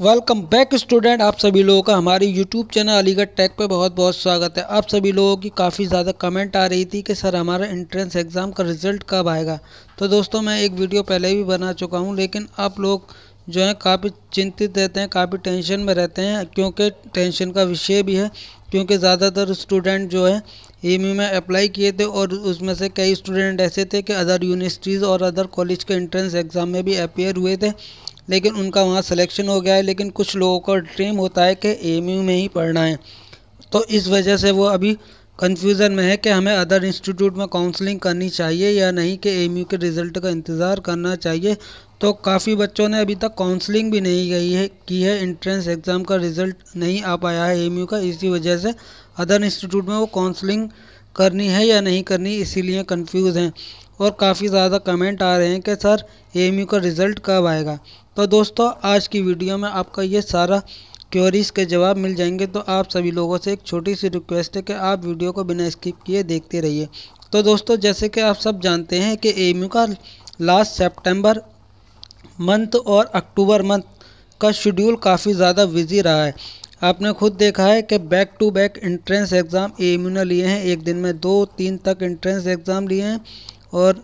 welcome back student आप सभी लोगों का हमारे यूट्यूब चैनल अलीगढ़ टेक पे बहुत बहुत स्वागत है आप सभी लोगों की काफ़ी ज़्यादा कमेंट आ रही थी कि सर हमारा एंट्रेंस एग्ज़ाम का रिज़ल्ट कब आएगा तो दोस्तों मैं एक वीडियो पहले भी बना चुका हूँ लेकिन आप लोग जो है काफ़ी चिंतित रहते हैं काफ़ी टेंशन में रहते हैं क्योंकि टेंशन का विषय भी है क्योंकि ज़्यादातर स्टूडेंट जो है एम e में अप्लाई किए थे और उसमें से कई स्टूडेंट ऐसे थे कि अदर यूनिवर्सिटीज़ और अदर कॉलेज के एंट्रेंस एग्ज़ाम में भी अपेयर हुए थे लेकिन उनका वहाँ सिलेक्शन हो गया है लेकिन कुछ लोगों का ड्रीम होता है कि एम में ही पढ़ना है तो इस वजह से वो अभी कन्फ्यूज़न में है कि हमें अदर इंस्टीट्यूट में काउंसलिंग करनी चाहिए या नहीं कि एम के रिज़ल्ट का इंतज़ार करना चाहिए तो काफ़ी बच्चों ने अभी तक काउंसलिंग भी नहीं गई है की है इंट्रेंस एग्ज़ाम का रिज़ल्ट नहीं आ पाया है एम का इसी वजह से अदर इंस्टीट्यूट में वो काउंसलिंग करनी है या नहीं करनी इसीलिए कंफ्यूज हैं और काफ़ी ज़्यादा कमेंट आ रहे हैं कि सर एम का रिज़ल्ट कब आएगा तो दोस्तों आज की वीडियो में आपका ये सारा क्योरीज़ के जवाब मिल जाएंगे तो आप सभी लोगों से एक छोटी सी रिक्वेस्ट है कि आप वीडियो को बिना स्किप किए देखते रहिए तो दोस्तों जैसे कि आप सब जानते हैं कि एम का लास्ट सेप्टेम्बर मंथ और अक्टूबर मंथ का शेड्यूल काफ़ी ज़्यादा बिजी रहा है आपने खुद देखा है कि back to back entrance exam ए ने लिए हैं एक दिन में दो तीन तक एंट्रेंस एग्ज़ाम लिए हैं और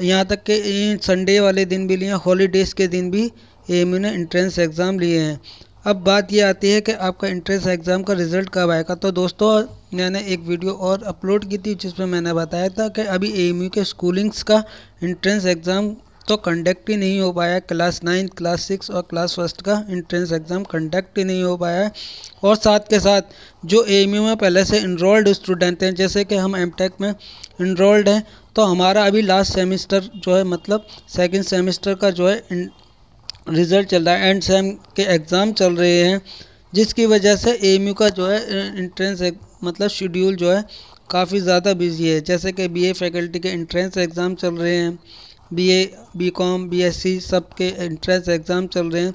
यहाँ तक कि इन संडे वाले दिन भी लिए हॉलीडेज़ के दिन भी ए ने इंट्रेंस एग्ज़ाम लिए हैं अब बात ये आती है कि आपका इंट्रेंस एग्ज़ाम का रिज़ल्ट कब आएगा तो दोस्तों मैंने एक वीडियो और अपलोड की थी जिसमें मैंने बताया था कि अभी ए के स्कूलिंग्स का इंट्रेंस एग्ज़ाम तो कंडक्ट ही नहीं हो पाया क्लास नाइन्थ क्लास सिक्स और क्लास फर्स्ट का इंट्रेंस एग्ज़ाम कंडक्ट ही नहीं हो पाया है और साथ के साथ जो ए में पहले से इनरोल्ड स्टूडेंट हैं जैसे कि हम एम में इनरोल्ड हैं तो हमारा अभी लास्ट सेमेस्टर जो है मतलब सेकंड सेमेस्टर का जो है रिज़ल्ट चल रहा है एंड सेम के एग्ज़ाम चल रहे हैं जिसकी वजह से ए का जो है इंट्रेंस मतलब शेड्यूल जो है काफ़ी ज़्यादा बिजी है जैसे कि बीए फैकल्टी के इंट्रेंस एग्ज़ाम चल रहे हैं बीए बीकॉम बीएससी सब के इंट्रेंस एग्ज़ाम चल रहे हैं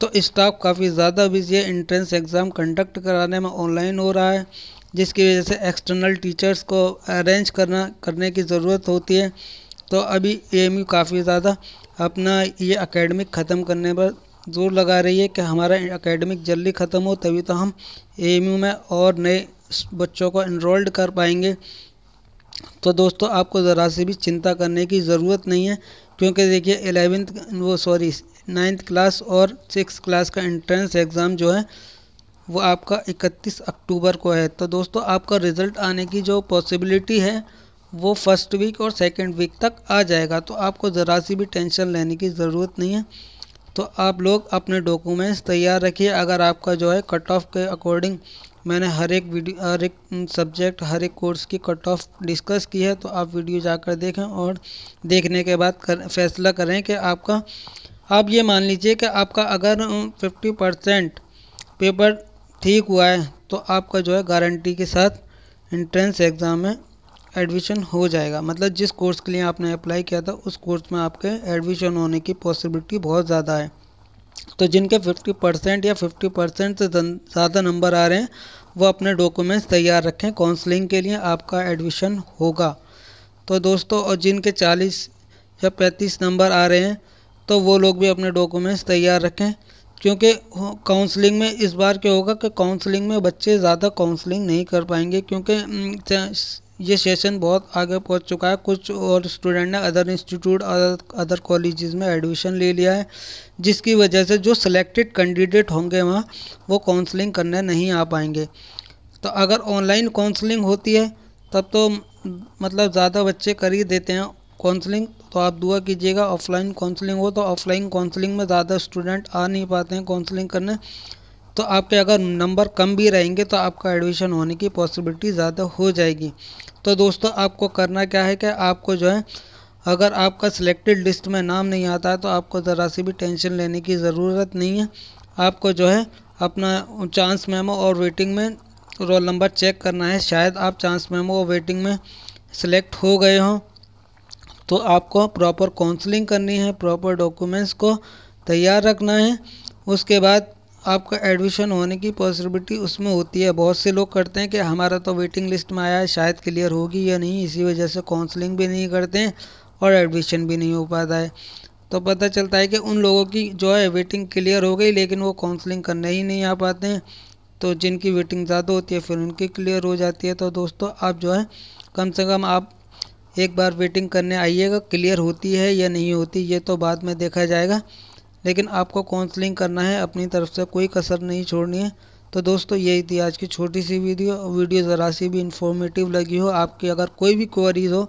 तो स्टाफ काफ़ी ज़्यादा बिजी है इंट्रेंस एग्ज़ाम कंडक्ट कराने में ऑनलाइन हो रहा है जिसकी वजह से एक्सटर्नल टीचर्स को अरेंज करना करने की ज़रूरत होती है तो अभी ए काफ़ी ज़्यादा अपना ये अकेडमिक ख़त्म करने पर जोर लगा रही है कि हमारा अकेडमिक जल्दी ख़त्म हो तभी तो हम ए में और नए बच्चों को इनरोल्ड कर पाएंगे तो दोस्तों आपको ज़रा से भी चिंता करने की ज़रूरत नहीं है क्योंकि देखिए एलेवेंथ वो सॉरी नाइन्थ क्लास और सिक्स क्लास का एंट्रेंस एग्ज़ाम जो है वो आपका 31 अक्टूबर को है तो दोस्तों आपका रिज़ल्ट आने की जो पॉसिबिलिटी है वो फर्स्ट वीक और सेकंड वीक तक आ जाएगा तो आपको ज़रा सी भी टेंशन लेने की ज़रूरत नहीं है तो आप लोग अपने डॉक्यूमेंट्स तैयार रखिए अगर आपका जो है कट ऑफ के अकॉर्डिंग मैंने हर एक वीडियो हर एक सब्जेक्ट हर एक कोर्स की कट ऑफ डिस्कस की है तो आप वीडियो जाकर देखें और देखने के बाद कर, फैसला करें कि आपका आप ये मान लीजिए कि आपका अगर 50 परसेंट पेपर ठीक हुआ है तो आपका जो है गारंटी के साथ एंट्रेंस एग्ज़ाम में एडमिशन हो जाएगा मतलब जिस कोर्स के लिए आपने अप्लाई किया था उस कोर्स में आपके एडमिशन होने की पॉसिबिलिटी बहुत ज़्यादा है तो जिनके 50 परसेंट या 50 परसेंट से ज़्यादा नंबर आ रहे हैं वो अपने डॉक्यूमेंट्स तैयार रखें काउंसलिंग के लिए आपका एडमिशन होगा तो दोस्तों और जिनके 40 या 35 नंबर आ रहे हैं तो वो लोग भी अपने डॉक्यूमेंट्स तैयार रखें क्योंकि काउंसलिंग में इस बार क्या होगा कि काउंसलिंग में बच्चे ज़्यादा काउंसलिंग नहीं कर पाएंगे क्योंकि ये सेशन बहुत आगे पहुंच चुका है कुछ और स्टूडेंट ने अदर इंस्टीट्यूट अदर कॉलेजेस में एडमिशन ले लिया है जिसकी वजह से जो सिलेक्टेड कैंडिडेट होंगे वहाँ वो काउंसलिंग करने नहीं आ पाएंगे तो अगर ऑनलाइन काउंसलिंग होती है तब तो मतलब ज़्यादा बच्चे कर ही देते हैं काउंसलिंग तो आप दुआ कीजिएगा ऑफलाइन काउंसलिंग हो तो ऑफलाइन काउंसलिंग में ज़्यादा स्टूडेंट आ नहीं पाते हैं काउंसलिंग करने तो आपके अगर नंबर कम भी रहेंगे तो आपका एडमिशन होने की पॉसिबिलिटी ज़्यादा हो जाएगी तो दोस्तों आपको करना क्या है कि आपको जो है अगर आपका सिलेक्टेड लिस्ट में नाम नहीं आता है तो आपको ज़रा सी भी टेंशन लेने की ज़रूरत नहीं है आपको जो है अपना चांस मेमो और वेटिंग में रोल नंबर चेक करना है शायद आप चांस मेमो और वेटिंग में सिलेक्ट हो गए हों तो आपको प्रॉपर काउंसलिंग करनी है प्रॉपर डॉक्यूमेंट्स को तैयार रखना है उसके बाद आपका एडमिशन होने की पॉसिबिलिटी उसमें होती है बहुत से लोग करते हैं कि हमारा तो वेटिंग लिस्ट में आया है शायद क्लियर होगी या नहीं इसी वजह से काउंसलिंग भी नहीं करते हैं और एडमिशन भी नहीं हो पाता है तो पता चलता है कि उन लोगों की जो है वेटिंग क्लियर हो गई लेकिन वो काउंसलिंग करने ही नहीं आ पाते हैं तो जिनकी वेटिंग ज़्यादा होती है फिर उनकी क्लियर हो जाती है तो दोस्तों आप जो है कम से कम आप एक बार वेटिंग करने आइएगा क्लियर होती है या नहीं होती ये तो बाद में देखा जाएगा लेकिन आपको काउंसलिंग करना है अपनी तरफ से कोई कसर नहीं छोड़नी है तो दोस्तों यही थी आज की छोटी सी वीडियो वीडियो ज़रा सी भी इन्फॉर्मेटिव लगी हो आपकी अगर कोई भी क्वारीज हो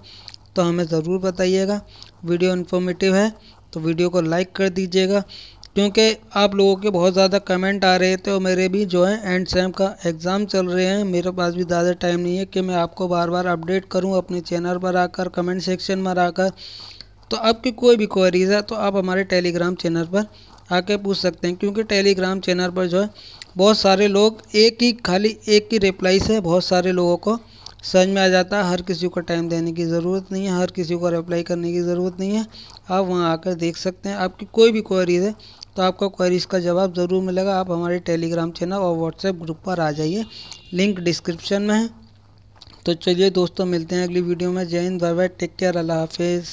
तो हमें ज़रूर बताइएगा वीडियो इन्फॉर्मेटिव है तो वीडियो को लाइक कर दीजिएगा क्योंकि आप लोगों के बहुत ज़्यादा कमेंट आ रहे थे और मेरे भी जो है एंड सेम का एग्ज़ाम चल रहे हैं मेरे पास भी ज़्यादा टाइम नहीं है कि मैं आपको बार बार अपडेट करूं अपने चैनल पर आकर कमेंट सेक्शन में आकर तो आपकी कोई भी क्वेरीज है तो आप हमारे टेलीग्राम चैनल पर आके पूछ सकते हैं क्योंकि टेलीग्राम चैनल पर जो है बहुत सारे लोग एक ही खाली एक ही रिप्लाई से बहुत सारे लोगों को समझ में आ जाता है हर किसी को टाइम देने की ज़रूरत नहीं है हर किसी को रिप्लाई करने की ज़रूरत नहीं है आप वहाँ आकर देख सकते हैं आपकी कोई भी क्वेरीज है तो आपको क्वेरीज का जवाब ज़रूर मिलेगा आप हमारे टेलीग्राम चैनल और व्हाट्सएप ग्रुप पर आ जाइए लिंक डिस्क्रिप्शन में है तो चलिए दोस्तों मिलते हैं अगली वीडियो में जय हिंद बाय बाय टेक केयर अल्लाह हाफिज़